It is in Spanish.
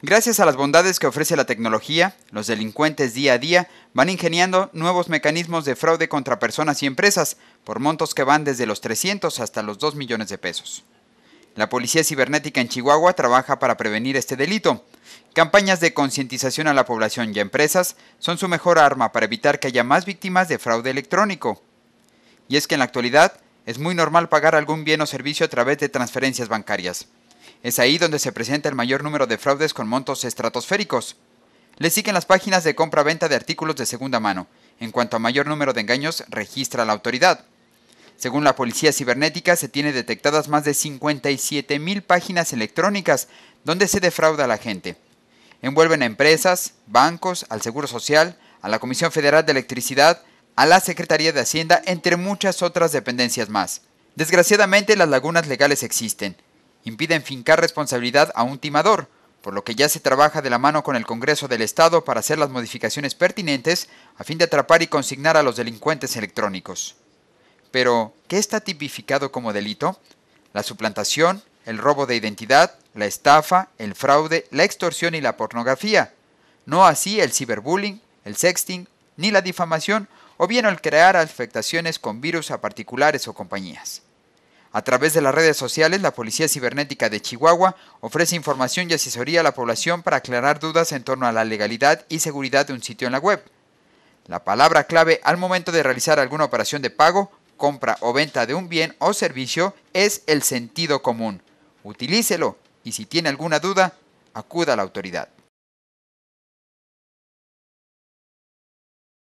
Gracias a las bondades que ofrece la tecnología, los delincuentes día a día van ingeniando nuevos mecanismos de fraude contra personas y empresas por montos que van desde los 300 hasta los 2 millones de pesos. La Policía Cibernética en Chihuahua trabaja para prevenir este delito. Campañas de concientización a la población y a empresas son su mejor arma para evitar que haya más víctimas de fraude electrónico. Y es que en la actualidad es muy normal pagar algún bien o servicio a través de transferencias bancarias. Es ahí donde se presenta el mayor número de fraudes con montos estratosféricos. Le siguen las páginas de compra-venta de artículos de segunda mano. En cuanto a mayor número de engaños, registra la autoridad. Según la Policía Cibernética, se tienen detectadas más de 57.000 páginas electrónicas donde se defrauda a la gente. Envuelven a empresas, bancos, al Seguro Social, a la Comisión Federal de Electricidad, a la Secretaría de Hacienda, entre muchas otras dependencias más. Desgraciadamente, las lagunas legales existen impiden fincar responsabilidad a un timador, por lo que ya se trabaja de la mano con el Congreso del Estado para hacer las modificaciones pertinentes a fin de atrapar y consignar a los delincuentes electrónicos. Pero, ¿qué está tipificado como delito? La suplantación, el robo de identidad, la estafa, el fraude, la extorsión y la pornografía. No así el ciberbullying, el sexting, ni la difamación, o bien el crear afectaciones con virus a particulares o compañías. A través de las redes sociales, la Policía Cibernética de Chihuahua ofrece información y asesoría a la población para aclarar dudas en torno a la legalidad y seguridad de un sitio en la web. La palabra clave al momento de realizar alguna operación de pago, compra o venta de un bien o servicio es el sentido común. Utilícelo y si tiene alguna duda, acuda a la autoridad.